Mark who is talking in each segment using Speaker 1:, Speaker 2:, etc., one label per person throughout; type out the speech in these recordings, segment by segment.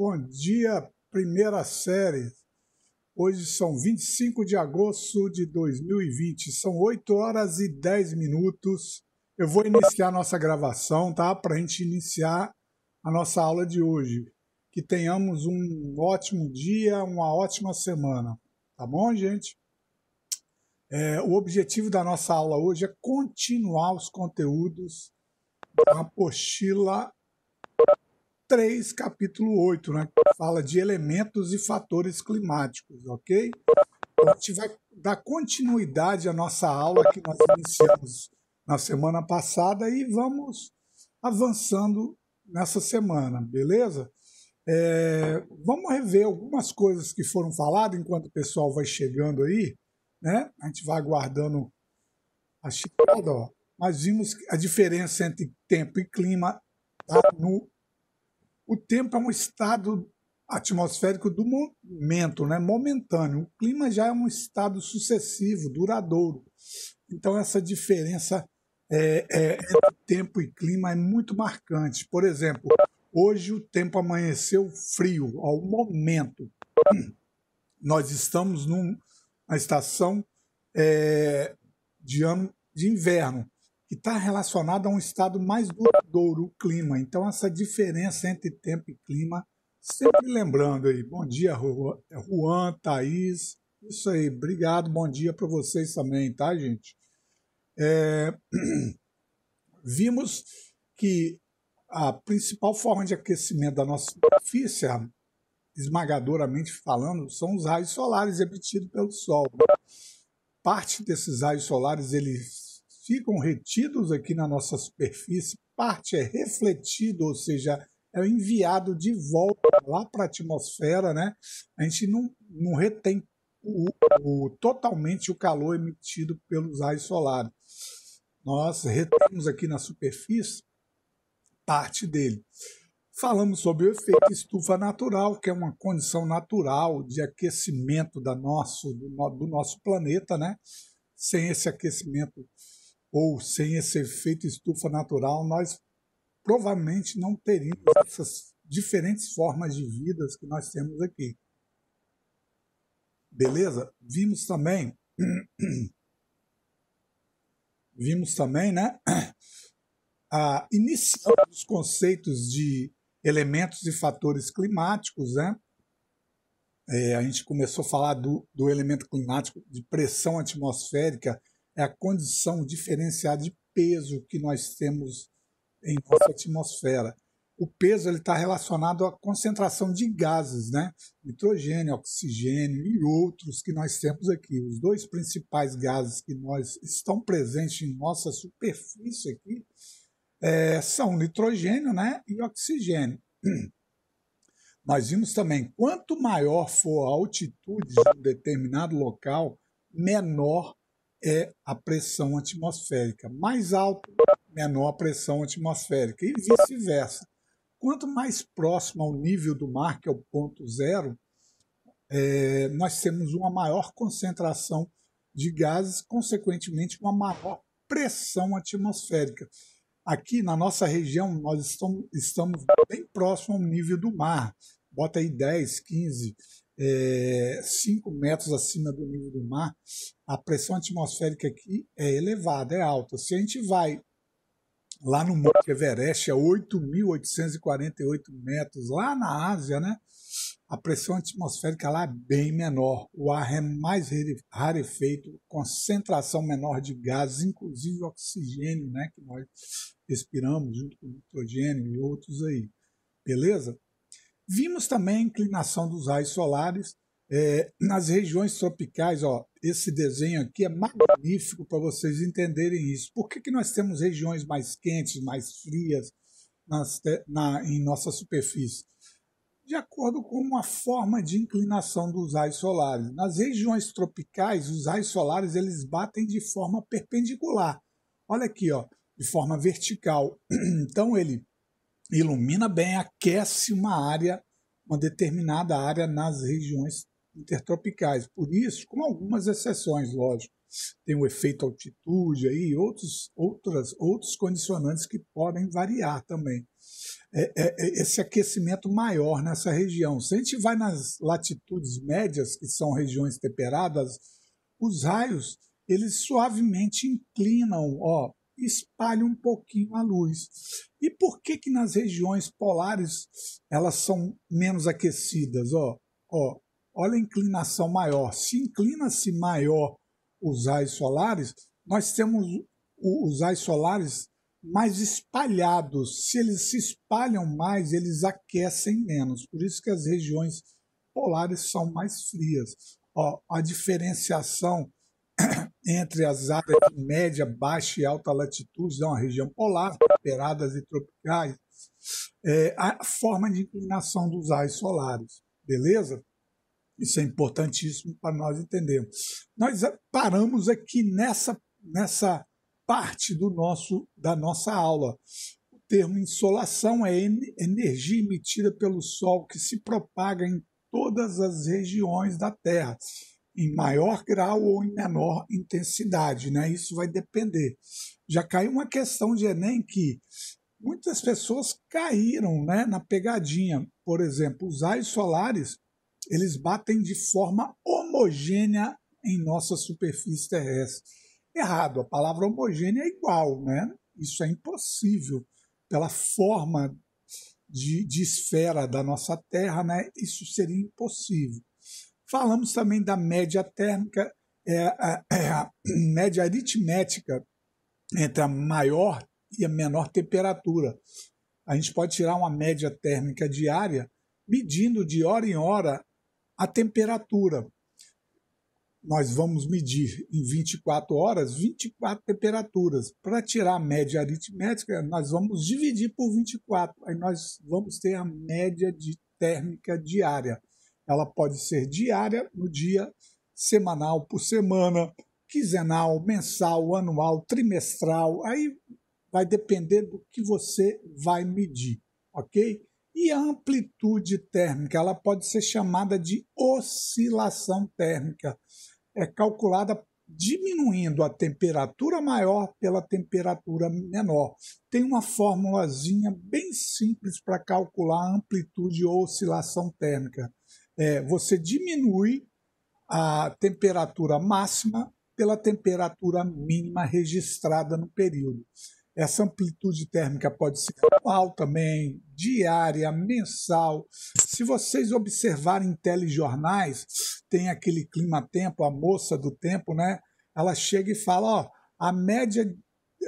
Speaker 1: Bom dia, primeira série. Hoje são 25 de agosto de 2020, são 8 horas e 10 minutos. Eu vou iniciar nossa gravação, tá? Para a gente iniciar a nossa aula de hoje. Que tenhamos um ótimo dia, uma ótima semana. Tá bom, gente? É, o objetivo da nossa aula hoje é continuar os conteúdos da apostila 3, capítulo 8, né, que fala de elementos e fatores climáticos, ok? Então, a gente vai dar continuidade à nossa aula que nós iniciamos na semana passada e vamos avançando nessa semana, beleza? É, vamos rever algumas coisas que foram faladas enquanto o pessoal vai chegando aí, né? A gente vai aguardando a chegada, ó. Nós vimos a diferença entre tempo e clima tá no o tempo é um estado atmosférico do momento, né? momentâneo. O clima já é um estado sucessivo, duradouro. Então, essa diferença é, é, entre tempo e clima é muito marcante. Por exemplo, hoje o tempo amanheceu frio, ao momento. Nós estamos numa estação é, de ano de inverno que está relacionada a um estado mais duradouro, o clima. Então, essa diferença entre tempo e clima, sempre lembrando aí. Bom dia, Juan, Thaís. Isso aí, obrigado, bom dia para vocês também, tá, gente? É... Vimos que a principal forma de aquecimento da nossa superfície, esmagadoramente falando, são os raios solares emitidos pelo Sol. Parte desses raios solares eles ficam retidos aqui na nossa superfície, parte é refletido, ou seja, é enviado de volta lá para a atmosfera, né? A gente não, não retém o, o, totalmente o calor emitido pelos raios solares. Nós retemos aqui na superfície parte dele. Falamos sobre o efeito estufa natural, que é uma condição natural de aquecimento da nosso, do, do nosso planeta, né? Sem esse aquecimento ou sem esse efeito estufa natural, nós provavelmente não teríamos essas diferentes formas de vidas que nós temos aqui. Beleza? Vimos também vimos também, né, a iniciação dos conceitos de elementos e fatores climáticos, né? É, a gente começou a falar do, do elemento climático de pressão atmosférica é a condição diferenciada de peso que nós temos em nossa atmosfera. O peso está relacionado à concentração de gases, né? nitrogênio, oxigênio e outros que nós temos aqui. Os dois principais gases que nós estão presentes em nossa superfície aqui é, são nitrogênio né? e oxigênio. Nós vimos também, quanto maior for a altitude de um determinado local, menor é a pressão atmosférica. Mais alto, menor a pressão atmosférica, e vice-versa. Quanto mais próximo ao nível do mar, que é o ponto zero, é, nós temos uma maior concentração de gases, consequentemente, uma maior pressão atmosférica. Aqui na nossa região, nós estamos, estamos bem próximo ao nível do mar, bota aí 10, 15 é, 5 metros acima do nível do mar, a pressão atmosférica aqui é elevada, é alta. Se a gente vai lá no Monte Everest, é a 8.848 metros, lá na Ásia, né? A pressão atmosférica lá é bem menor, o ar é mais rarefeito, concentração menor de gases, inclusive oxigênio, né, que nós respiramos junto com nitrogênio e outros aí. Beleza? Vimos também a inclinação dos raios solares é, nas regiões tropicais. Ó, esse desenho aqui é magnífico para vocês entenderem isso. Por que, que nós temos regiões mais quentes, mais frias nas, na, em nossa superfície? de acordo com uma forma de inclinação dos raios solares. Nas regiões tropicais, os raios solares eles batem de forma perpendicular. Olha aqui, ó, de forma vertical. Então ele ilumina bem, aquece uma área, uma determinada área nas regiões intertropicais. Por isso, com algumas exceções, lógico, tem o efeito altitude aí, outros, outras, outros condicionantes que podem variar também. É, é, é esse aquecimento maior nessa região. Se a gente vai nas latitudes médias, que são regiões temperadas, os raios eles suavemente inclinam, ó, espalha um pouquinho a luz. E por que que nas regiões polares elas são menos aquecidas? Ó, ó, olha a inclinação maior. Se inclina-se maior os raios solares, nós temos os raios solares mais espalhados. Se eles se espalham mais, eles aquecem menos. Por isso que as regiões polares são mais frias. Ó, a diferenciação entre as áreas de média, baixa e alta latitude, é uma região polar, temperadas e tropicais, é, a forma de inclinação dos raios solares, beleza? Isso é importantíssimo para nós entendermos. Nós paramos aqui nessa, nessa parte do nosso, da nossa aula. O termo insolação é energia emitida pelo Sol que se propaga em todas as regiões da Terra em maior grau ou em menor intensidade, né? Isso vai depender. Já caiu uma questão de Enem que muitas pessoas caíram né, na pegadinha. Por exemplo, os raios solares eles batem de forma homogênea em nossa superfície terrestre. Errado, a palavra homogênea é igual, né? Isso é impossível pela forma de, de esfera da nossa Terra, né? Isso seria impossível. Falamos também da média térmica, é a, é a média aritmética entre a maior e a menor temperatura. A gente pode tirar uma média térmica diária medindo de hora em hora a temperatura. Nós vamos medir em 24 horas 24 temperaturas. Para tirar a média aritmética, nós vamos dividir por 24. Aí nós vamos ter a média de térmica diária. Ela pode ser diária, no dia, semanal, por semana, quinzenal, mensal, anual, trimestral. Aí vai depender do que você vai medir, ok? E a amplitude térmica, ela pode ser chamada de oscilação térmica. É calculada diminuindo a temperatura maior pela temperatura menor. Tem uma formulazinha bem simples para calcular a amplitude ou oscilação térmica é, você diminui a temperatura máxima pela temperatura mínima registrada no período. Essa amplitude térmica pode ser anual também, diária, mensal. Se vocês observarem telejornais, tem aquele clima-tempo, a moça do tempo, né? Ela chega e fala: ó, a média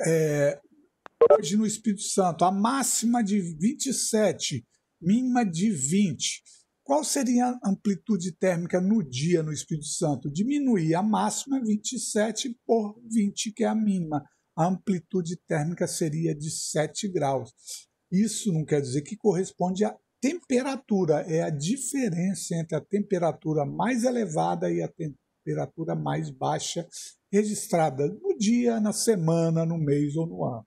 Speaker 1: é, hoje no Espírito Santo, a máxima de 27, mínima de 20. Qual seria a amplitude térmica no dia no Espírito Santo? Diminuir a máxima 27 por 20, que é a mínima. A amplitude térmica seria de 7 graus. Isso não quer dizer que corresponde à temperatura, é a diferença entre a temperatura mais elevada e a temperatura mais baixa registrada no dia, na semana, no mês ou no ano.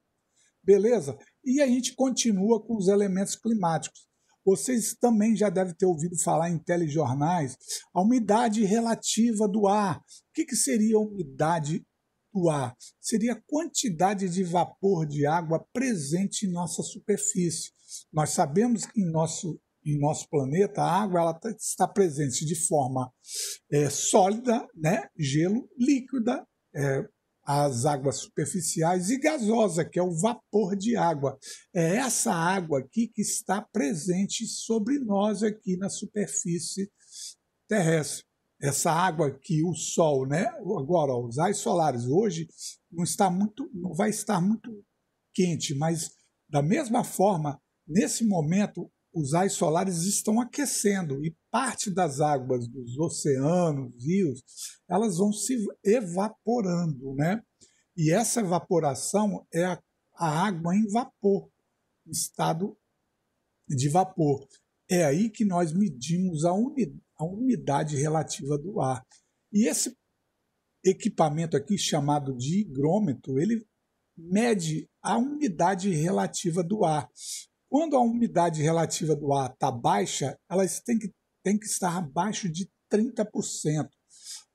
Speaker 1: Beleza? E a gente continua com os elementos climáticos. Vocês também já devem ter ouvido falar em telejornais a umidade relativa do ar. O que, que seria a umidade do ar? Seria a quantidade de vapor de água presente em nossa superfície. Nós sabemos que em nosso, em nosso planeta a água ela tá, está presente de forma é, sólida, né? gelo líquida, é, as águas superficiais e gasosa, que é o vapor de água. É essa água aqui que está presente sobre nós aqui na superfície terrestre. Essa água que o sol, né? Agora, ó, os raios solares hoje não está muito, não vai estar muito quente, mas da mesma forma, nesse momento os ais solares estão aquecendo e parte das águas dos oceanos, rios, elas vão se evaporando, né? E essa evaporação é a, a água em vapor, em estado de vapor. É aí que nós medimos a, uni, a umidade relativa do ar. E esse equipamento aqui, chamado de higrômetro, ele mede a umidade relativa do ar. Quando a umidade relativa do ar está baixa, ela tem que, tem que estar abaixo de 30%.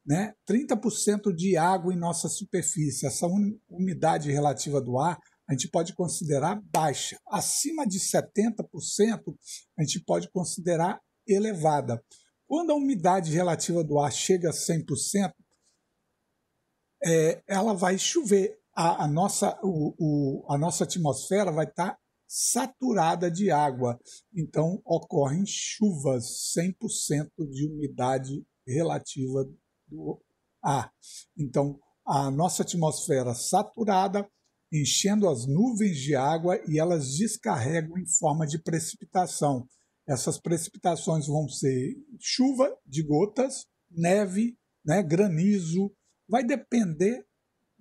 Speaker 1: Né? 30% de água em nossa superfície. Essa umidade relativa do ar a gente pode considerar baixa. Acima de 70%, a gente pode considerar elevada. Quando a umidade relativa do ar chega a 100%, é, ela vai chover. A, a nossa, o, o, a nossa atmosfera vai estar tá saturada de água. Então ocorrem chuvas, 100% de umidade relativa do ar. Então a nossa atmosfera saturada enchendo as nuvens de água e elas descarregam em forma de precipitação. Essas precipitações vão ser chuva de gotas, neve, né, granizo, vai depender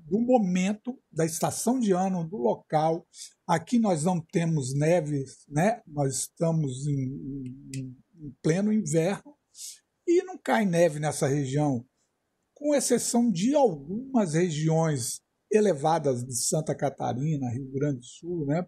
Speaker 1: do momento, da estação de ano, do local. Aqui nós não temos neves, né? Nós estamos em, em, em pleno inverno e não cai neve nessa região, com exceção de algumas regiões elevadas de Santa Catarina, Rio Grande do Sul, né?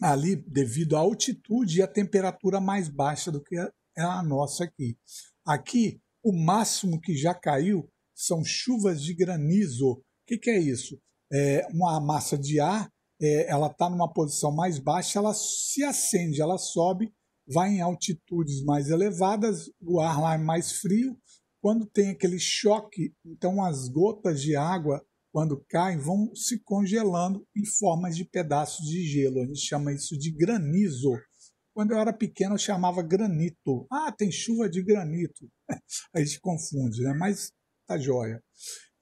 Speaker 1: Ali, devido à altitude e à temperatura mais baixa do que a é nossa aqui. Aqui, o máximo que já caiu são chuvas de granizo o que, que é isso? É, uma massa de ar, é, ela está numa posição mais baixa, ela se acende, ela sobe, vai em altitudes mais elevadas, o ar lá é mais frio. Quando tem aquele choque, então as gotas de água, quando caem, vão se congelando em formas de pedaços de gelo. A gente chama isso de granizo. Quando eu era pequeno, eu chamava granito. Ah, tem chuva de granito. A gente confunde, né? Mas tá joia.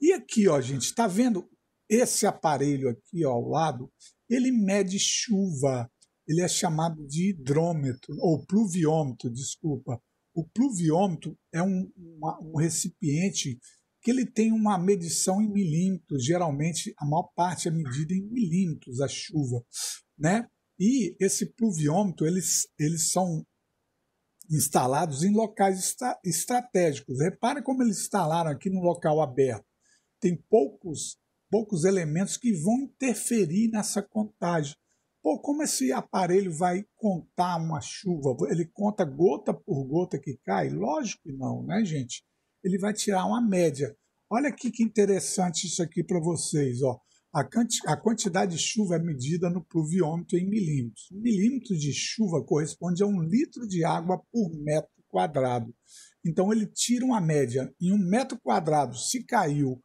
Speaker 1: E aqui, ó, gente, está vendo esse aparelho aqui ó, ao lado? Ele mede chuva. Ele é chamado de hidrômetro, ou pluviômetro, desculpa. O pluviômetro é um, uma, um recipiente que ele tem uma medição em milímetros. Geralmente, a maior parte é medida em milímetros, a chuva, né? E esse pluviômetro, eles, eles são instalados em locais estra estratégicos. Repare como eles instalaram aqui no local aberto tem poucos, poucos elementos que vão interferir nessa contagem. Pô, como esse aparelho vai contar uma chuva? Ele conta gota por gota que cai? Lógico que não, né, gente? Ele vai tirar uma média. Olha aqui que interessante isso aqui para vocês. Ó. A, a quantidade de chuva é medida no pluviômetro em milímetros. Um milímetro de chuva corresponde a um litro de água por metro quadrado. Então ele tira uma média. Em um metro quadrado, se caiu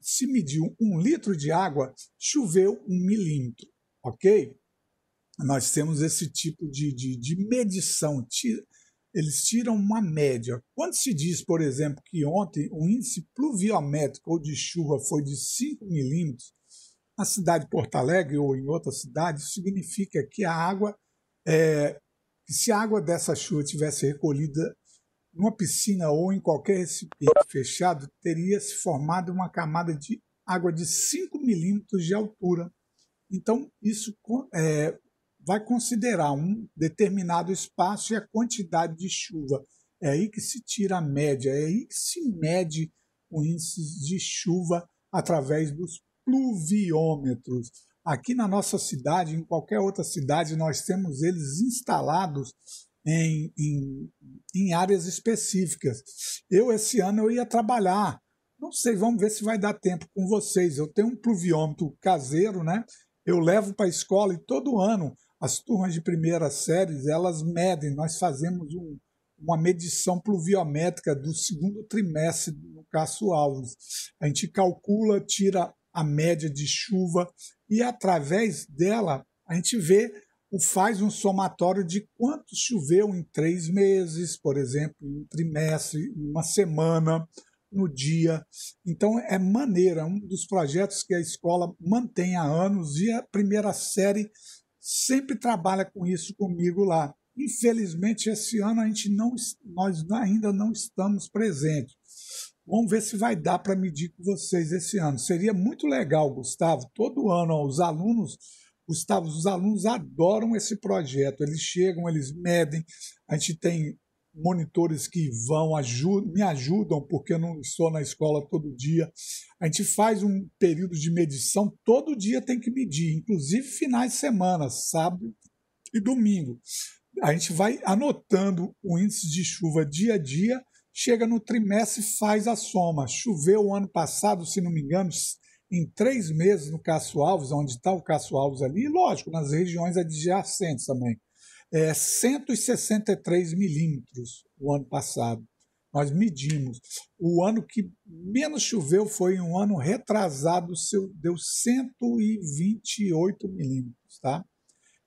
Speaker 1: se mediu um litro de água, choveu um milímetro, ok? Nós temos esse tipo de, de, de medição, eles tiram uma média. Quando se diz, por exemplo, que ontem o índice pluviométrico ou de chuva foi de 5 milímetros, na cidade de Porto Alegre ou em outra cidade, isso significa que a água, é, que se a água dessa chuva tivesse recolhida numa piscina ou em qualquer recipiente fechado, teria se formado uma camada de água de 5 milímetros de altura. Então, isso é, vai considerar um determinado espaço e a quantidade de chuva. É aí que se tira a média, é aí que se mede o índice de chuva através dos pluviômetros. Aqui na nossa cidade, em qualquer outra cidade, nós temos eles instalados em, em, em áreas específicas. Eu, esse ano, eu ia trabalhar. Não sei, vamos ver se vai dar tempo com vocês. Eu tenho um pluviômetro caseiro, né? Eu levo para a escola e todo ano as turmas de primeira série, elas medem, nós fazemos um, uma medição pluviométrica do segundo trimestre no caso Alves. A gente calcula, tira a média de chuva e através dela a gente vê faz um somatório de quanto choveu em três meses, por exemplo, um trimestre, uma semana, no dia. Então é maneira, um dos projetos que a escola mantém há anos e a primeira série sempre trabalha com isso comigo lá. Infelizmente esse ano a gente não nós ainda não estamos presentes. Vamos ver se vai dar para medir com vocês esse ano. Seria muito legal, Gustavo, todo ano aos os alunos Gustavo, os alunos adoram esse projeto. Eles chegam, eles medem. A gente tem monitores que vão, me ajudam, porque eu não estou na escola todo dia. A gente faz um período de medição, todo dia tem que medir, inclusive finais de semana, sábado e domingo. A gente vai anotando o índice de chuva dia a dia, chega no trimestre e faz a soma. Choveu o ano passado, se não me engano, em três meses no Caço Alves, onde está o Caço Alves ali, e lógico, nas regiões adjacentes também, é 163 milímetros o ano passado. Nós medimos. O ano que menos choveu foi um ano retrasado, deu 128 milímetros, tá?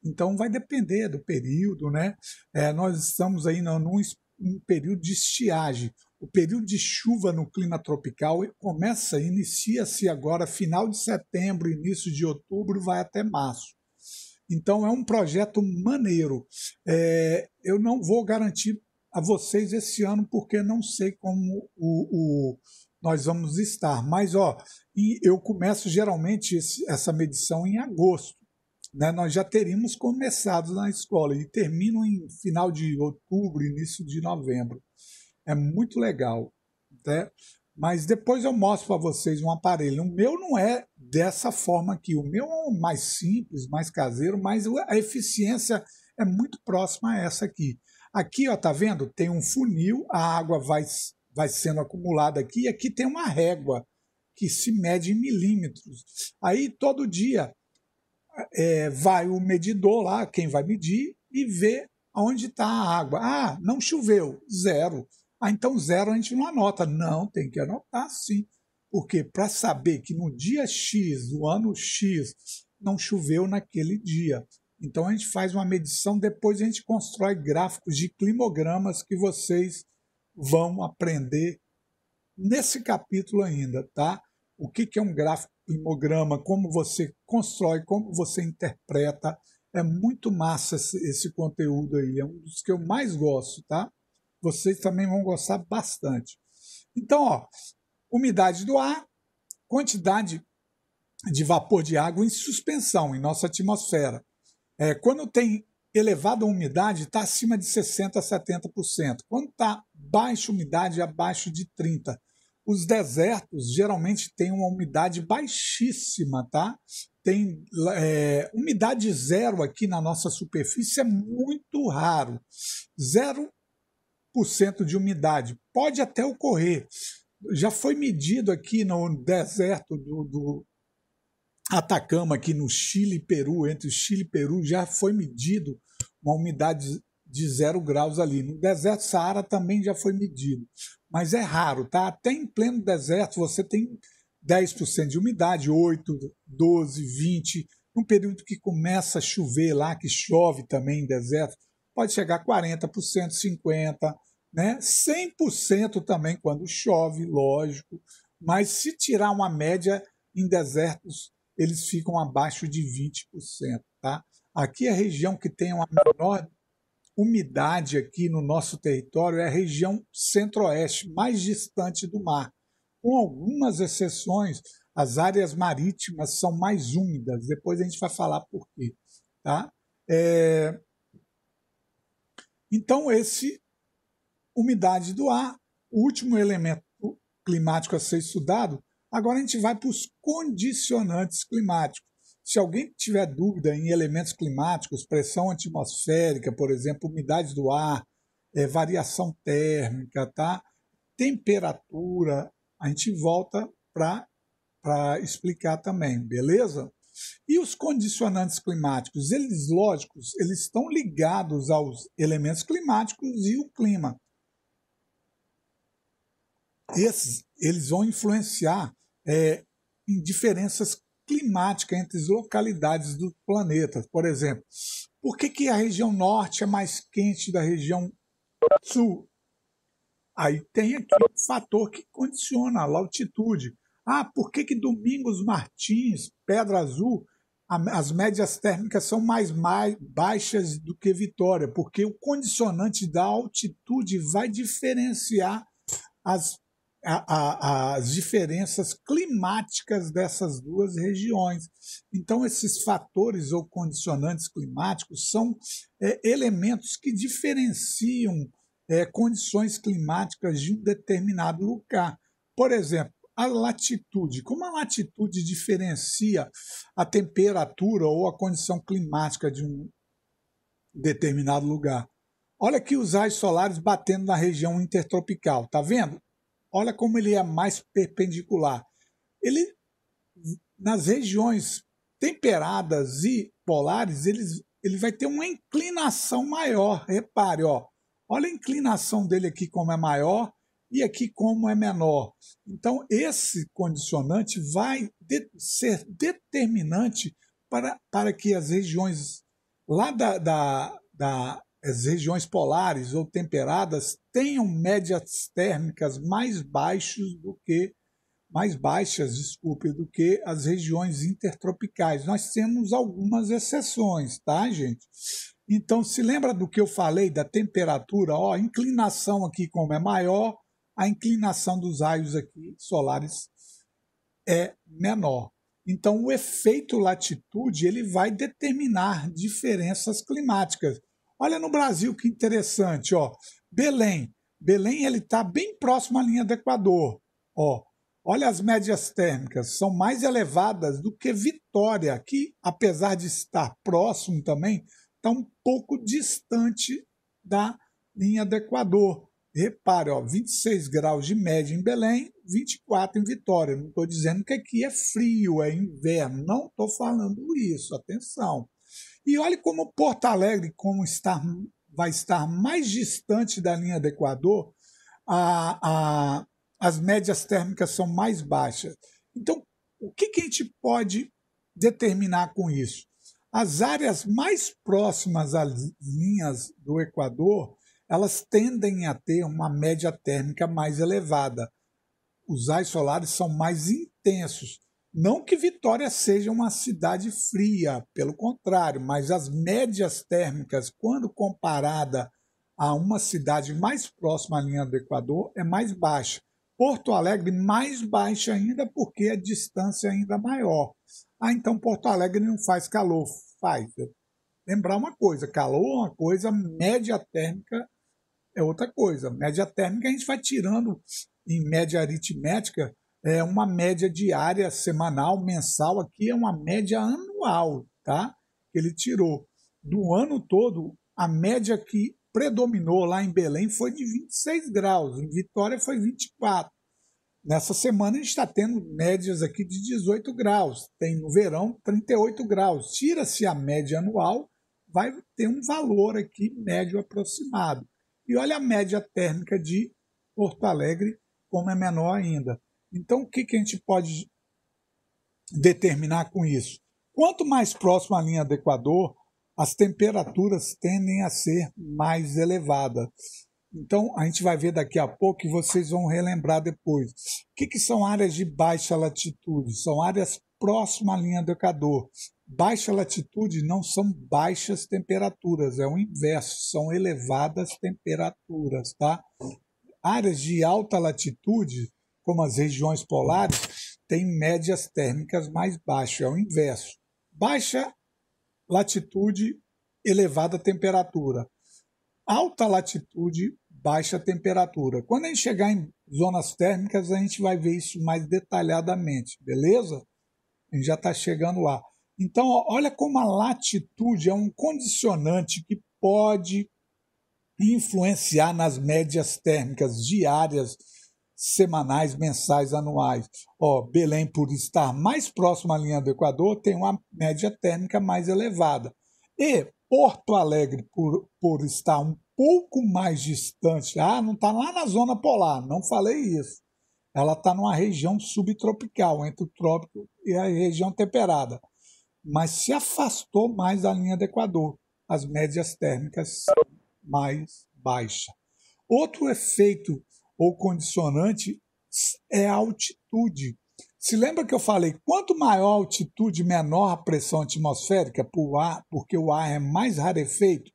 Speaker 1: Então vai depender do período, né? É, nós estamos aí num, num período de estiagem. O período de chuva no clima tropical começa, inicia-se agora final de setembro, início de outubro, vai até março. Então é um projeto maneiro. É, eu não vou garantir a vocês esse ano porque não sei como o, o nós vamos estar. Mas ó, eu começo geralmente esse, essa medição em agosto. Né? Nós já teríamos começado na escola e termino em final de outubro, início de novembro. É muito legal. Né? Mas depois eu mostro para vocês um aparelho. O meu não é dessa forma aqui. O meu é mais simples, mais caseiro, mas a eficiência é muito próxima a essa aqui. Aqui, ó, tá vendo? Tem um funil, a água vai, vai sendo acumulada aqui, e aqui tem uma régua que se mede em milímetros. Aí todo dia é, vai o medidor lá, quem vai medir, e vê onde está a água. Ah, não choveu, zero. Ah, então zero a gente não anota. Não, tem que anotar sim. Porque para saber que no dia X, o ano X, não choveu naquele dia. Então a gente faz uma medição, depois a gente constrói gráficos de climogramas que vocês vão aprender nesse capítulo ainda, tá? O que, é um gráfico climograma, como você constrói, como você interpreta. É muito massa esse conteúdo aí, é um dos que eu mais gosto, tá? Vocês também vão gostar bastante. Então, ó, umidade do ar, quantidade de vapor de água em suspensão em nossa atmosfera. É, quando tem elevada umidade, está acima de 60% a 70%. Quando está baixa umidade, abaixo de 30%. Os desertos geralmente têm uma umidade baixíssima, tá? Tem é, umidade zero aqui na nossa superfície é muito raro. Zero de umidade. Pode até ocorrer. Já foi medido aqui no deserto do, do Atacama, aqui no Chile e Peru, entre Chile e Peru, já foi medido uma umidade de zero graus ali. No deserto Saara também já foi medido, mas é raro, tá? Até em pleno deserto você tem 10% de umidade, 8, 12, 20, num período que começa a chover lá, que chove também em deserto, pode chegar a 40%, 50%, né? 100% também quando chove, lógico. Mas se tirar uma média em desertos, eles ficam abaixo de 20%, tá? Aqui a região que tem uma menor umidade aqui no nosso território é a região centro-oeste, mais distante do mar. Com algumas exceções, as áreas marítimas são mais úmidas. Depois a gente vai falar por quê, tá? É, então, esse umidade do ar, o último elemento climático a ser estudado, agora a gente vai para os condicionantes climáticos. Se alguém tiver dúvida em elementos climáticos, pressão atmosférica, por exemplo, umidade do ar, é, variação térmica, tá? temperatura, a gente volta para explicar também, beleza? E os condicionantes climáticos, eles, lógicos, eles estão ligados aos elementos climáticos e o clima. Esses, eles vão influenciar é, em diferenças climáticas entre as localidades do planeta. Por exemplo, por que, que a região norte é mais quente da região sul? Aí tem aqui um fator que condiciona a altitude. Ah, por que, que Domingos Martins, Pedra Azul, a, as médias térmicas são mais, mais baixas do que Vitória? Porque o condicionante da altitude vai diferenciar as, a, a, as diferenças climáticas dessas duas regiões. Então, esses fatores ou condicionantes climáticos são é, elementos que diferenciam é, condições climáticas de um determinado lugar. Por exemplo, a latitude. Como a latitude diferencia a temperatura ou a condição climática de um determinado lugar? Olha aqui os raios solares batendo na região intertropical, tá vendo? Olha como ele é mais perpendicular. Ele nas regiões temperadas e polares, eles, ele vai ter uma inclinação maior. Repare, ó. Olha a inclinação dele aqui como é maior e aqui como é menor. Então, esse condicionante vai de, ser determinante para, para que as regiões lá da, da, da as regiões polares ou temperadas tenham médias térmicas mais baixas do que mais baixas, desculpe, do que as regiões intertropicais. Nós temos algumas exceções, tá, gente? Então, se lembra do que eu falei da temperatura, ó, inclinação aqui como é maior, a inclinação dos raios aqui solares é menor. Então, o efeito latitude ele vai determinar diferenças climáticas. Olha no Brasil que interessante, ó. Belém, Belém ele está bem próximo à linha do Equador, ó. Olha as médias térmicas, são mais elevadas do que Vitória, que apesar de estar próximo também, está um pouco distante da linha do Equador. Repare, ó, 26 graus de média em Belém, 24 em Vitória. Não estou dizendo que aqui é frio, é inverno. Não estou falando isso, atenção. E olhe como Porto Alegre, como está, vai estar mais distante da linha do Equador, a, a, as médias térmicas são mais baixas. Então, o que, que a gente pode determinar com isso? As áreas mais próximas às linhas do Equador, elas tendem a ter uma média térmica mais elevada. Os ais solares são mais intensos. Não que Vitória seja uma cidade fria, pelo contrário, mas as médias térmicas, quando comparada a uma cidade mais próxima à linha do Equador, é mais baixa. Porto Alegre, mais baixa ainda, porque a distância é ainda maior. Ah, então Porto Alegre não faz calor. Faz. Lembrar uma coisa: calor é uma coisa, média térmica é outra coisa. Média térmica a gente vai tirando em média aritmética é uma média diária, semanal, mensal, aqui é uma média anual, tá? Ele tirou do ano todo a média que predominou lá em Belém foi de 26 graus, em Vitória foi 24. Nessa semana a gente está tendo médias aqui de 18 graus, tem no verão 38 graus. Tira-se a média anual, vai ter um valor aqui médio aproximado. E olha a média térmica de Porto Alegre, como é menor ainda. Então, o que, que a gente pode determinar com isso? Quanto mais próximo à linha do Equador, as temperaturas tendem a ser mais elevadas. Então, a gente vai ver daqui a pouco e vocês vão relembrar depois. O que, que são áreas de baixa latitude? São áreas próximas à linha do Equador. Baixa latitude não são baixas temperaturas, é o inverso, são elevadas temperaturas, tá? Áreas de alta latitude, como as regiões polares, têm médias térmicas mais baixas, é o inverso. Baixa latitude, elevada temperatura. Alta latitude, baixa temperatura. Quando a gente chegar em zonas térmicas, a gente vai ver isso mais detalhadamente, beleza? A gente já está chegando lá. Então, olha como a latitude é um condicionante que pode influenciar nas médias térmicas diárias, semanais, mensais, anuais. Ó, Belém, por estar mais próximo à linha do Equador, tem uma média térmica mais elevada. E Porto Alegre, por, por estar um pouco mais distante, ah, não está lá na zona polar, não falei isso. Ela está numa região subtropical, entre o trópico e a região temperada mas se afastou mais da linha do Equador. As médias térmicas são mais baixas. Outro efeito ou condicionante é a altitude. Se lembra que eu falei, quanto maior a altitude, menor a pressão atmosférica por ar, porque o ar é mais rarefeito,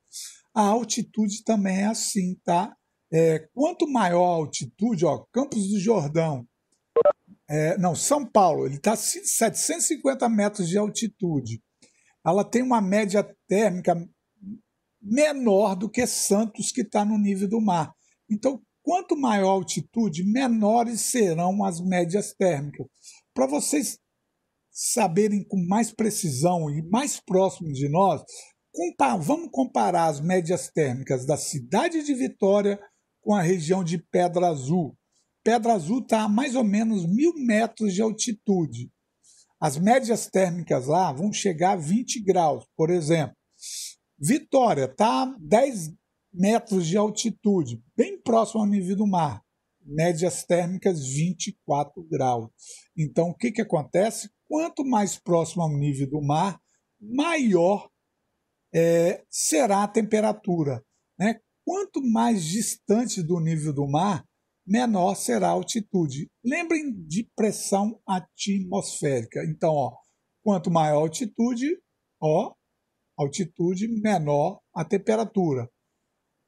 Speaker 1: a altitude também é assim, tá? É, quanto maior a altitude, ó, Campos do Jordão, é, não, São Paulo, ele está a 750 metros de altitude. Ela tem uma média térmica menor do que Santos, que está no nível do mar. Então, quanto maior a altitude, menores serão as médias térmicas. Para vocês saberem com mais precisão e mais próximo de nós, vamos comparar as médias térmicas da cidade de Vitória com a região de Pedra Azul, Pedra Azul está a mais ou menos mil metros de altitude. As médias térmicas lá vão chegar a 20 graus, por exemplo. Vitória está a 10 metros de altitude, bem próximo ao nível do mar. Médias térmicas 24 graus. Então, o que, que acontece? Quanto mais próximo ao nível do mar, maior é, será a temperatura. Né? Quanto mais distante do nível do mar, menor será a altitude. Lembrem de pressão atmosférica. Então, ó, quanto maior a altitude, ó, altitude menor a temperatura.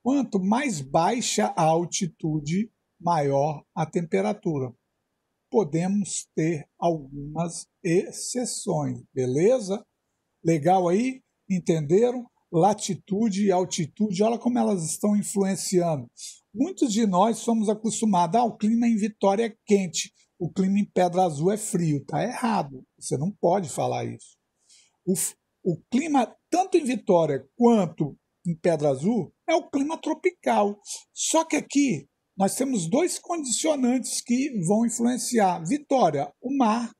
Speaker 1: Quanto mais baixa a altitude, maior a temperatura. Podemos ter algumas exceções, beleza? Legal aí? Entenderam? Latitude e altitude, olha como elas estão influenciando. Muitos de nós somos acostumados ao ah, clima em Vitória é quente, o clima em Pedra Azul é frio. Tá errado. Você não pode falar isso. O, o clima, tanto em Vitória quanto em Pedra Azul, é o clima tropical. Só que aqui nós temos dois condicionantes que vão influenciar: Vitória, o mar,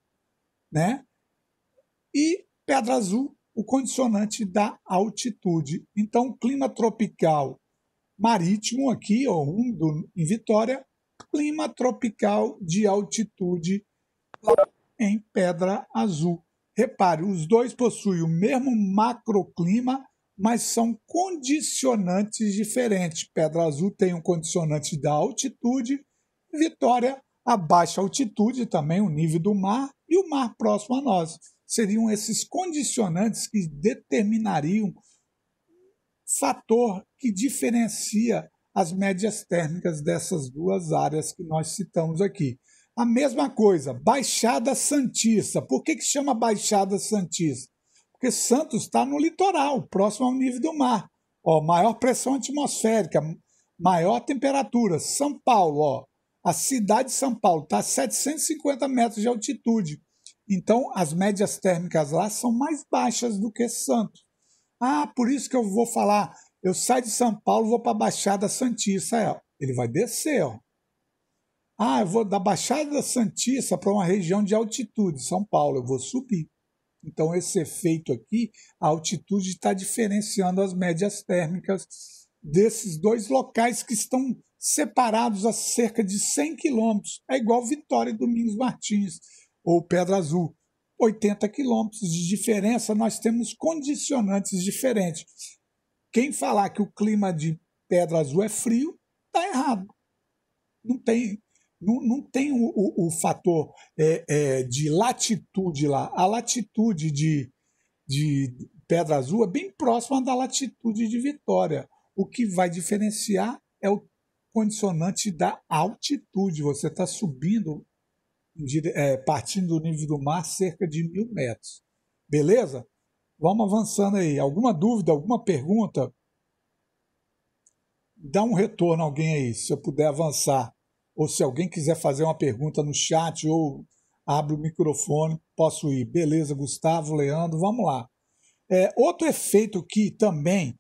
Speaker 1: né? E Pedra Azul, o condicionante da altitude. Então, clima tropical marítimo aqui, ou um do, em Vitória, clima tropical de altitude em Pedra Azul. Repare, os dois possuem o mesmo macroclima, mas são condicionantes diferentes. Pedra Azul tem um condicionante da altitude, Vitória, a baixa altitude também, o nível do mar e o mar próximo a nós. Seriam esses condicionantes que determinariam fator que diferencia as médias térmicas dessas duas áreas que nós citamos aqui. A mesma coisa, Baixada Santista. Por que, que chama Baixada Santista? Porque Santos está no litoral, próximo ao nível do mar. Ó, maior pressão atmosférica, maior temperatura. São Paulo, ó, a cidade de São Paulo está a 750 metros de altitude. Então, as médias térmicas lá são mais baixas do que Santos. Ah, por isso que eu vou falar eu saio de São Paulo, vou para a Baixada Santista. É, ele vai descer, ó. Ah, eu vou da Baixada Santista para uma região de altitude, São Paulo, eu vou subir. Então, esse efeito aqui, a altitude está diferenciando as médias térmicas desses dois locais que estão separados a cerca de 100 quilômetros. É igual Vitória e Domingos Martins, ou Pedra Azul. 80 quilômetros de diferença, nós temos condicionantes diferentes. Quem falar que o clima de Pedra Azul é frio, está errado. Não tem, não, não tem o, o, o fator é, é, de latitude lá. A latitude de, de Pedra Azul é bem próxima da latitude de Vitória. O que vai diferenciar é o condicionante da altitude. Você está subindo, é, partindo do nível do mar, cerca de mil metros. Beleza? Vamos avançando aí. Alguma dúvida, alguma pergunta? Dá um retorno a alguém aí, se eu puder avançar. Ou se alguém quiser fazer uma pergunta no chat ou abre o microfone, posso ir. Beleza, Gustavo, Leandro, vamos lá. É, outro efeito que também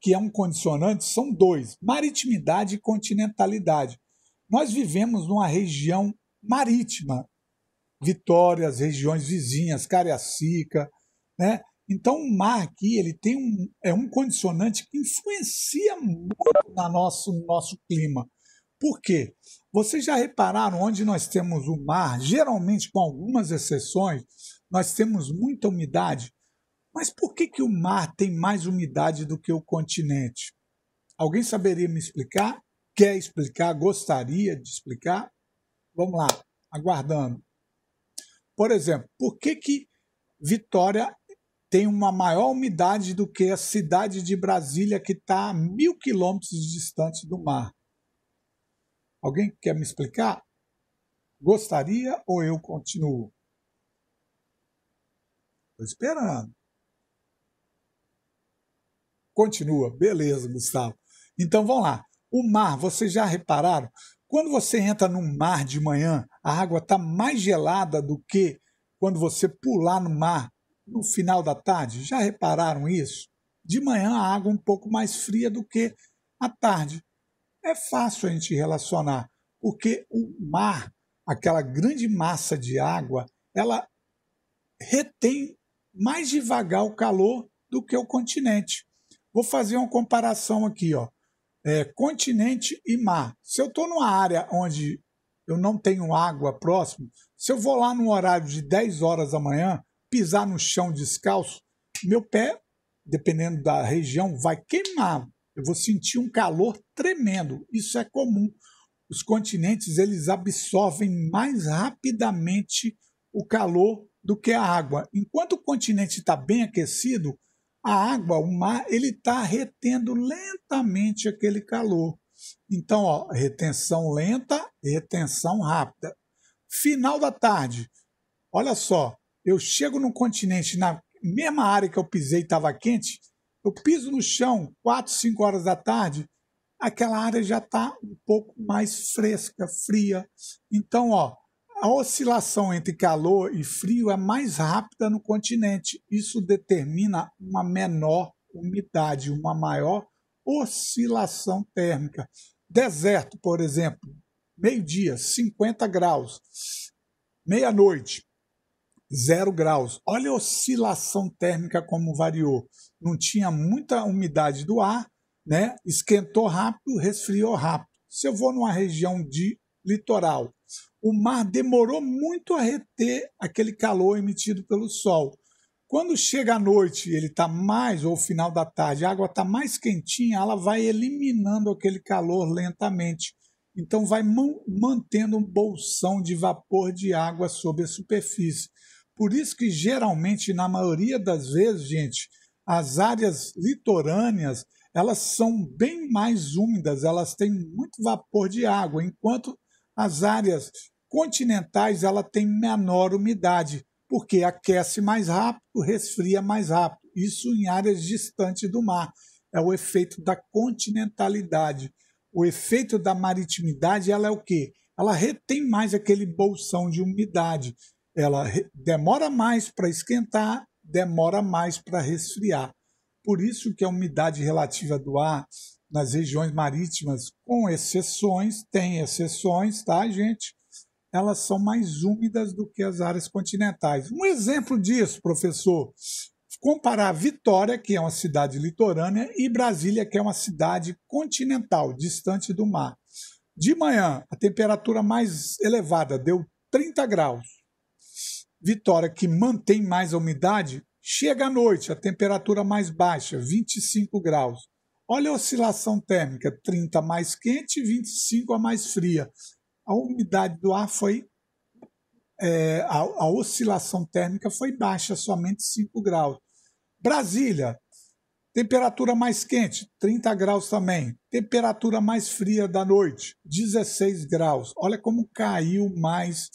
Speaker 1: que é um condicionante são dois: maritimidade e continentalidade. Nós vivemos numa região marítima, Vitória, as regiões vizinhas, Cariacica, né? Então o mar aqui ele tem um, é um condicionante que influencia muito no nosso, nosso clima. Por quê? Vocês já repararam onde nós temos o mar, geralmente com algumas exceções, nós temos muita umidade. Mas por que, que o mar tem mais umidade do que o continente? Alguém saberia me explicar? Quer explicar? Gostaria de explicar? Vamos lá, aguardando. Por exemplo, por que, que Vitória tem uma maior umidade do que a cidade de Brasília, que está a mil quilômetros distante do mar. Alguém quer me explicar? Gostaria ou eu continuo? Estou esperando. Continua, beleza, Gustavo. Então vamos lá. O mar, vocês já repararam? Quando você entra no mar de manhã, a água está mais gelada do que quando você pular no mar no final da tarde? Já repararam isso? De manhã a água é um pouco mais fria do que à tarde. É fácil a gente relacionar, porque o mar, aquela grande massa de água, ela retém mais devagar o calor do que o continente. Vou fazer uma comparação aqui, ó. É, continente e mar. Se eu estou numa área onde eu não tenho água próximo, se eu vou lá no horário de 10 horas da manhã, pisar no chão descalço, meu pé, dependendo da região, vai queimar. Eu vou sentir um calor tremendo. Isso é comum. Os continentes eles absorvem mais rapidamente o calor do que a água. Enquanto o continente está bem aquecido, a água, o mar, ele está retendo lentamente aquele calor. Então, ó, retenção lenta, retenção rápida. Final da tarde. Olha só, eu chego num continente, na mesma área que eu pisei estava quente, eu piso no chão 4, 5 horas da tarde, aquela área já está um pouco mais fresca, fria. Então, ó, a oscilação entre calor e frio é mais rápida no continente. Isso determina uma menor umidade, uma maior oscilação térmica. Deserto, por exemplo, meio-dia, 50 graus. Meia-noite, zero graus. Olha a oscilação térmica como variou. Não tinha muita umidade do ar, né? esquentou rápido, resfriou rápido. Se eu vou numa região de litoral, o mar demorou muito a reter aquele calor emitido pelo sol. Quando chega a noite, ele está mais, ou final da tarde, a água está mais quentinha, ela vai eliminando aquele calor lentamente. Então, vai mantendo um bolsão de vapor de água sobre a superfície. Por isso que geralmente, na maioria das vezes, gente, as áreas litorâneas elas são bem mais úmidas, elas têm muito vapor de água, enquanto as áreas continentais ela tem menor umidade, porque aquece mais rápido, resfria mais rápido. Isso em áreas distantes do mar. É o efeito da continentalidade. O efeito da maritimidade, ela é o quê? Ela retém mais aquele bolsão de umidade. Ela demora mais para esquentar, demora mais para resfriar. Por isso que a umidade relativa do ar nas regiões marítimas, com exceções, tem exceções, tá, gente? Elas são mais úmidas do que as áreas continentais. Um exemplo disso, professor, comparar Vitória, que é uma cidade litorânea, e Brasília, que é uma cidade continental, distante do mar. De manhã, a temperatura mais elevada deu 30 graus. Vitória, que mantém mais a umidade, chega à noite, a temperatura mais baixa, 25 graus. Olha a oscilação térmica, 30 mais quente e 25 a mais fria. A umidade do ar foi. É, a, a oscilação térmica foi baixa, somente 5 graus. Brasília, Temperatura mais quente, 30 graus também. Temperatura mais fria da noite, 16 graus. Olha como caiu mais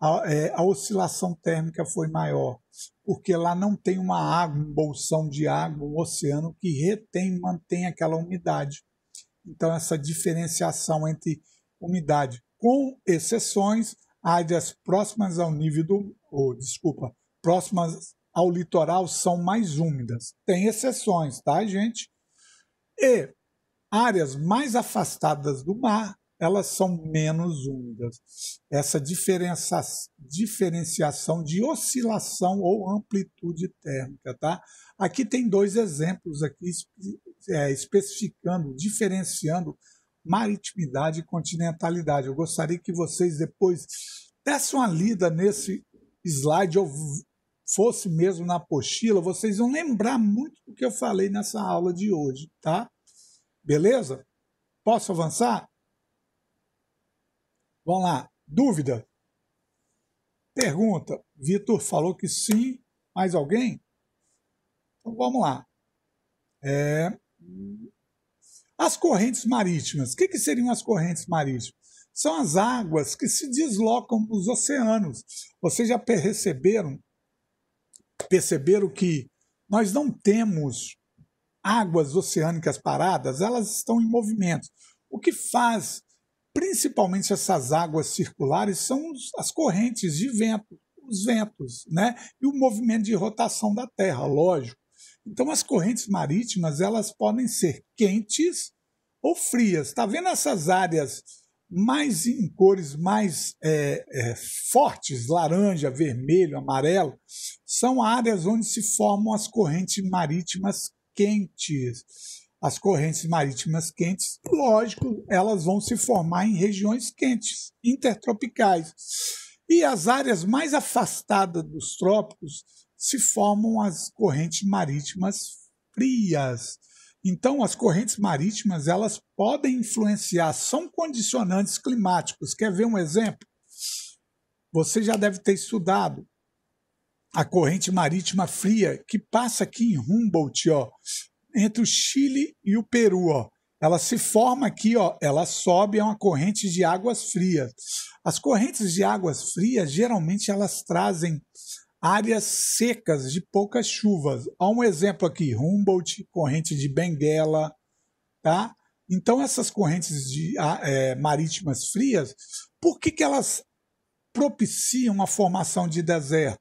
Speaker 1: a, é, a oscilação térmica foi maior, porque lá não tem uma água, um bolsão de água, um oceano que retém, mantém aquela umidade. Então, essa diferenciação entre umidade, com exceções, áreas próximas ao nível do, ou, oh, desculpa, próximas ao litoral são mais úmidas. Tem exceções, tá, gente? E áreas mais afastadas do mar elas são menos úmidas. Essa diferença, diferenciação de oscilação ou amplitude térmica, tá? Aqui tem dois exemplos aqui é, especificando, diferenciando maritimidade e continentalidade. Eu gostaria que vocês depois dessem uma lida nesse slide ou fosse mesmo na apostila, vocês vão lembrar muito do que eu falei nessa aula de hoje, tá? Beleza? Posso avançar? Vamos lá. Dúvida? Pergunta. Vitor falou que sim. Mais alguém? Então vamos lá. É... As correntes marítimas. O que, que seriam as correntes marítimas? São as águas que se deslocam nos oceanos. Vocês já perceberam, perceberam que nós não temos águas oceânicas paradas, elas estão em movimento. O que faz principalmente essas águas circulares, são as correntes de vento, os ventos, né? E o movimento de rotação da Terra, lógico. Então, as correntes marítimas elas podem ser quentes ou frias. Está vendo essas áreas mais em cores mais é, é, fortes, laranja, vermelho, amarelo, são áreas onde se formam as correntes marítimas quentes as correntes marítimas quentes, lógico, elas vão se formar em regiões quentes, intertropicais. E as áreas mais afastadas dos trópicos se formam as correntes marítimas frias. Então, as correntes marítimas elas podem influenciar, são condicionantes climáticos. Quer ver um exemplo? Você já deve ter estudado a corrente marítima fria que passa aqui em Humboldt, ó, entre o Chile e o Peru, ó. Ela se forma aqui, ó, ela sobe, é uma corrente de águas frias. As correntes de águas frias, geralmente, elas trazem áreas secas de poucas chuvas. Há um exemplo aqui, Humboldt, corrente de Benguela, tá? Então, essas correntes de, é, marítimas frias, por que, que elas propiciam a formação de deserto?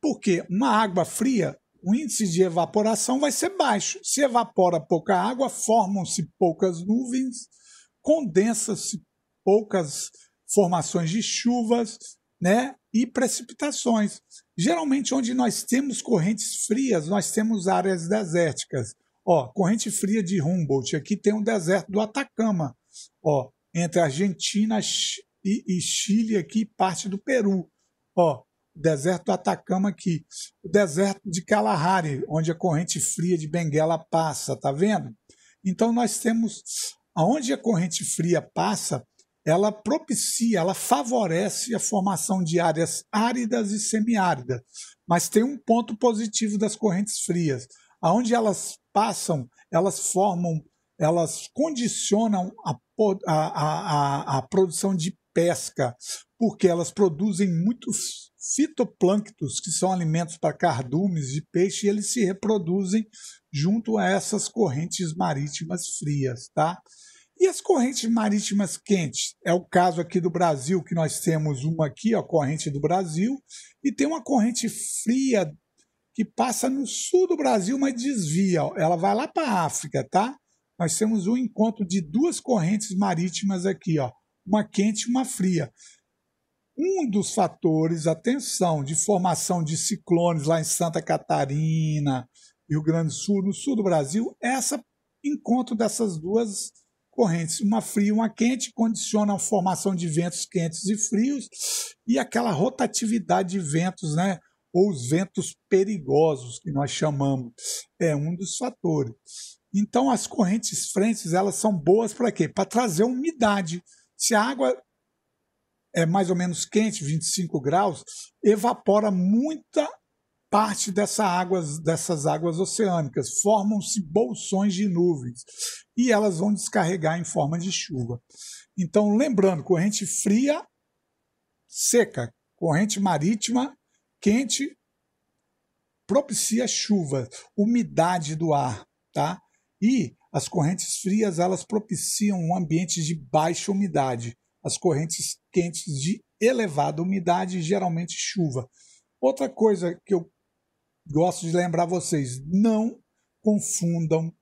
Speaker 1: Porque uma água fria o índice de evaporação vai ser baixo. Se evapora pouca água, formam-se poucas nuvens, condensa-se poucas formações de chuvas, né? E precipitações. Geralmente, onde nós temos correntes frias, nós temos áreas desérticas. Ó, corrente fria de Humboldt. Aqui tem o um deserto do Atacama. Ó, entre Argentina e, e Chile aqui, parte do Peru. Ó, deserto do Atacama aqui, o deserto de Kalahari, onde a corrente fria de Benguela passa, tá vendo? Então nós temos aonde a corrente fria passa, ela propicia, ela favorece a formação de áreas áridas e semiáridas. Mas tem um ponto positivo das correntes frias. Aonde elas passam, elas formam, elas condicionam a, a, a, a produção de pesca, porque elas produzem muitos fitoplânctos, que são alimentos para cardumes de peixe, e eles se reproduzem junto a essas correntes marítimas frias, tá? E as correntes marítimas quentes? É o caso aqui do Brasil, que nós temos uma aqui, a corrente do Brasil, e tem uma corrente fria que passa no sul do Brasil, mas desvia, ela vai lá para a África, tá? Nós temos um encontro de duas correntes marítimas aqui, ó, uma quente e uma fria um dos fatores, atenção, de formação de ciclones lá em Santa Catarina, Rio Grande do Sul, no sul do Brasil, é esse encontro dessas duas correntes, uma fria e uma quente, condiciona a formação de ventos quentes e frios e aquela rotatividade de ventos, né? ou os ventos perigosos que nós chamamos, é um dos fatores. Então as correntes frentes, elas são boas para quê? Para trazer umidade. Se a água é mais ou menos quente, 25 graus, evapora muita parte dessa água dessas águas oceânicas, formam-se bolsões de nuvens e elas vão descarregar em forma de chuva. Então, lembrando, corrente fria, seca, corrente marítima, quente, propicia chuva, umidade do ar, tá? E as correntes frias, elas propiciam um ambiente de baixa umidade as correntes quentes de elevada umidade, geralmente chuva. Outra coisa que eu gosto de lembrar vocês: não confundam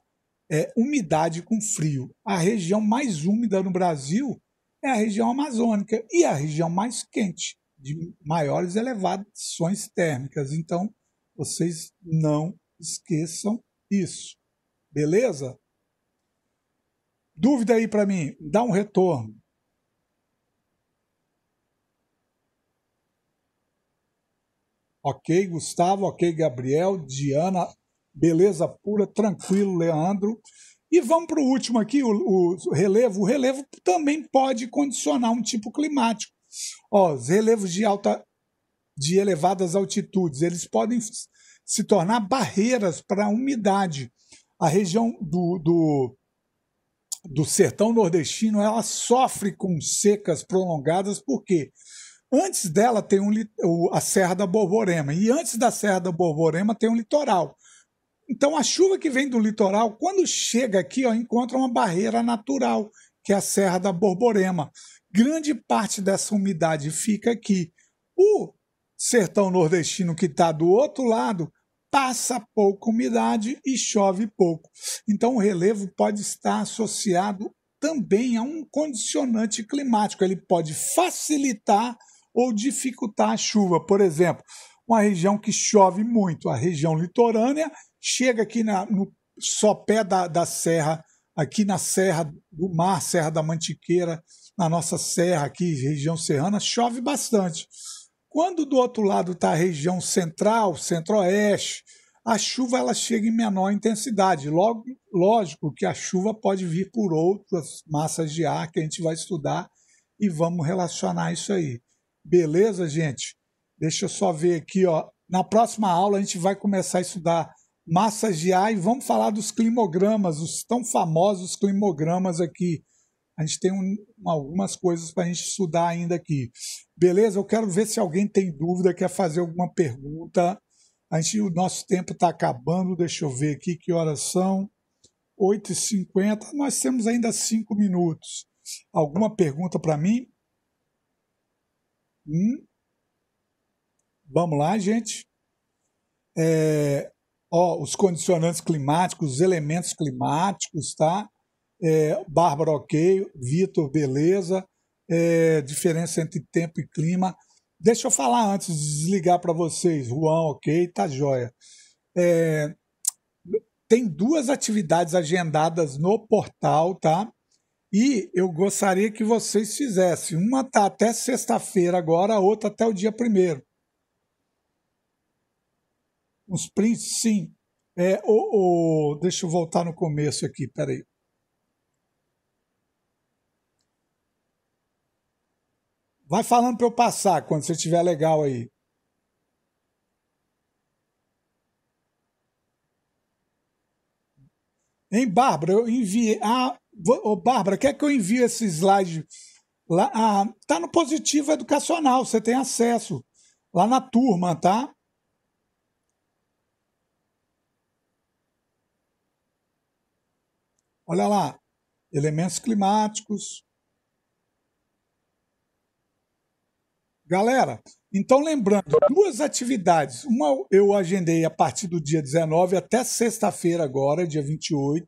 Speaker 1: é, umidade com frio. A região mais úmida no Brasil é a região amazônica e a região mais quente, de maiores elevações térmicas. Então, vocês não esqueçam isso. Beleza? Dúvida aí para mim, dá um retorno. Ok, Gustavo, ok, Gabriel, Diana, beleza pura, tranquilo, Leandro. E vamos para o último aqui, o, o, relevo. O relevo também pode condicionar um tipo climático. Ó, os relevos de alta, de elevadas altitudes, eles podem se tornar barreiras para a umidade. A região do, do, do sertão nordestino ela sofre com secas prolongadas, por quê? Porque Antes dela tem um, a Serra da Borborema, e antes da Serra da Borborema tem um litoral. Então, a chuva que vem do litoral, quando chega aqui, ó, encontra uma barreira natural, que é a Serra da Borborema. Grande parte dessa umidade fica aqui. O sertão nordestino, que está do outro lado, passa pouca umidade e chove pouco. Então, o relevo pode estar associado também a um condicionante climático. Ele pode facilitar ou dificultar a chuva. Por exemplo, uma região que chove muito, a região litorânea, chega aqui na, no sopé da, da serra, aqui na Serra do Mar, Serra da Mantiqueira, na nossa serra aqui, região serrana, chove bastante. Quando do outro lado está a região central, centro-oeste, a chuva ela chega em menor intensidade. Logo, lógico que a chuva pode vir por outras massas de ar que a gente vai estudar e vamos relacionar isso aí. Beleza, gente? Deixa eu só ver aqui, ó. Na próxima aula a gente vai começar a estudar massas de ar e vamos falar dos climogramas, os tão famosos climogramas aqui. A gente tem um, algumas coisas para a gente estudar ainda aqui. Beleza? Eu quero ver se alguém tem dúvida, quer fazer alguma pergunta. A gente, o nosso tempo está acabando, deixa eu ver aqui que horas são. 8h50, nós temos ainda 5 minutos. Alguma pergunta para mim? Hum? Vamos lá, gente. É, ó, os condicionantes climáticos, os elementos climáticos, tá? É, Bárbara, ok. Vitor, beleza. É, diferença entre tempo e clima. Deixa eu falar antes de desligar para vocês. Juan, ok, tá joia. É, tem duas atividades agendadas no portal, tá? E eu gostaria que vocês fizessem. Uma está até sexta-feira agora, a outra até o dia primeiro. Os prints, sim. É, o, o, deixa eu voltar no começo aqui, peraí. Vai falando para eu passar quando você estiver legal aí. Hein, Bárbara, eu enviei. Ah, Ô, Bárbara, quer que eu envie esse slide? Lá, ah, tá no Positivo Educacional, você tem acesso. Lá na turma, tá? Olha lá, elementos climáticos. Galera, então lembrando, duas atividades. Uma eu agendei a partir do dia 19 até sexta-feira agora, dia 28.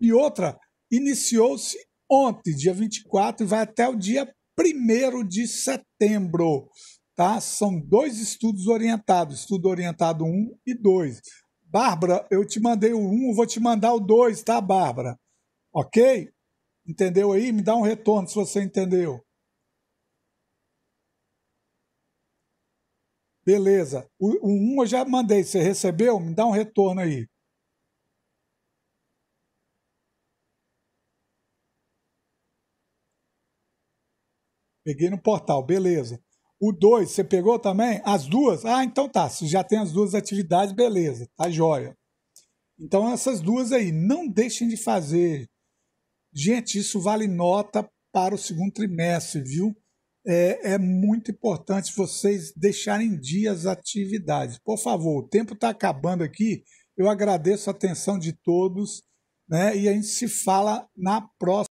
Speaker 1: E outra, iniciou-se ontem, dia 24, e vai até o dia 1 de setembro. Tá? São dois estudos orientados, estudo orientado 1 e 2. Bárbara, eu te mandei o 1, vou te mandar o 2, tá, Bárbara? Ok? Entendeu aí? Me dá um retorno se você entendeu. Beleza. O, o 1 eu já mandei, você recebeu? Me dá um retorno aí. Peguei no portal, beleza. O 2, você pegou também? As duas? Ah, então tá. Se já tem as duas atividades, beleza, tá joia. Então, essas duas aí, não deixem de fazer. Gente, isso vale nota para o segundo trimestre, viu? É, é muito importante vocês deixarem dia as atividades. Por favor, o tempo está acabando aqui. Eu agradeço a atenção de todos né? e a gente se fala na próxima.